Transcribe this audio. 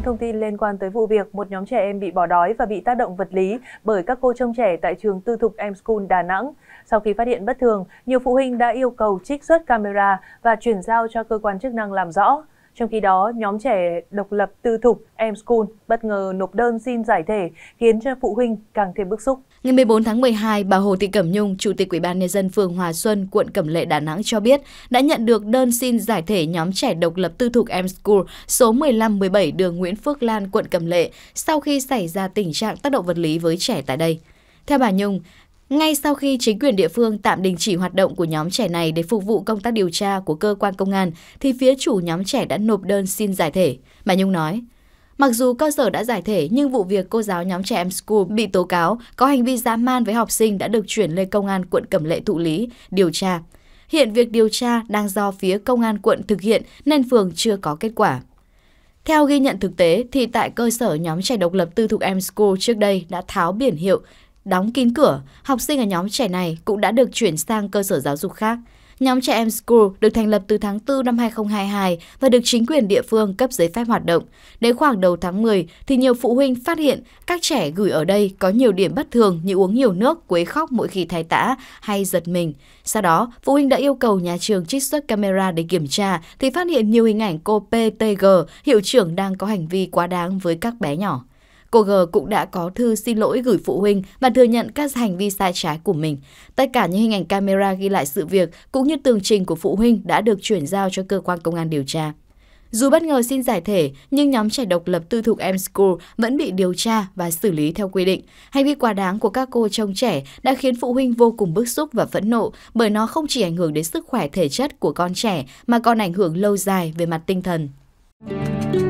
những thông tin liên quan tới vụ việc một nhóm trẻ em bị bỏ đói và bị tác động vật lý bởi các cô trông trẻ tại trường tư thục Em School Đà Nẵng. Sau khi phát hiện bất thường, nhiều phụ huynh đã yêu cầu trích xuất camera và chuyển giao cho cơ quan chức năng làm rõ. Trong khi đó, nhóm trẻ độc lập tư thục Em School bất ngờ nộp đơn xin giải thể, khiến cho phụ huynh càng thêm bức xúc. Ngày 14 tháng 12, bà Hồ Thị Cẩm Nhung, Chủ tịch Ủy ban nhân dân phường Hòa Xuân, quận Cẩm Lệ, Đà Nẵng cho biết đã nhận được đơn xin giải thể nhóm trẻ độc lập tư thục Em School số 1517 đường Nguyễn Phước Lan, quận Cẩm Lệ sau khi xảy ra tình trạng tác động vật lý với trẻ tại đây. Theo bà Nhung, ngay sau khi chính quyền địa phương tạm đình chỉ hoạt động của nhóm trẻ này để phục vụ công tác điều tra của cơ quan công an, thì phía chủ nhóm trẻ đã nộp đơn xin giải thể. Bà Nhung nói, Mặc dù cơ sở đã giải thể nhưng vụ việc cô giáo nhóm trẻ em school bị tố cáo có hành vi dã man với học sinh đã được chuyển lên công an quận Cẩm Lệ thụ lý, điều tra. Hiện việc điều tra đang do phía công an quận thực hiện nên phường chưa có kết quả. Theo ghi nhận thực tế thì tại cơ sở nhóm trẻ độc lập tư thục em school trước đây đã tháo biển hiệu đóng kín cửa, học sinh ở nhóm trẻ này cũng đã được chuyển sang cơ sở giáo dục khác. Nhóm trẻ em School được thành lập từ tháng 4 năm 2022 và được chính quyền địa phương cấp giấy phép hoạt động. Đến khoảng đầu tháng 10 thì nhiều phụ huynh phát hiện các trẻ gửi ở đây có nhiều điểm bất thường như uống nhiều nước, quấy khóc mỗi khi thay tã hay giật mình. Sau đó, phụ huynh đã yêu cầu nhà trường trích xuất camera để kiểm tra thì phát hiện nhiều hình ảnh cô PTG, hiệu trưởng đang có hành vi quá đáng với các bé nhỏ. Cô G cũng đã có thư xin lỗi gửi phụ huynh và thừa nhận các hành vi sai trái của mình. Tất cả những hình ảnh camera ghi lại sự việc cũng như tường trình của phụ huynh đã được chuyển giao cho cơ quan công an điều tra. Dù bất ngờ xin giải thể, nhưng nhóm trẻ độc lập tư thuộc Em School vẫn bị điều tra và xử lý theo quy định. Hành vi quá đáng của các cô trông trẻ đã khiến phụ huynh vô cùng bức xúc và phẫn nộ bởi nó không chỉ ảnh hưởng đến sức khỏe thể chất của con trẻ mà còn ảnh hưởng lâu dài về mặt tinh thần.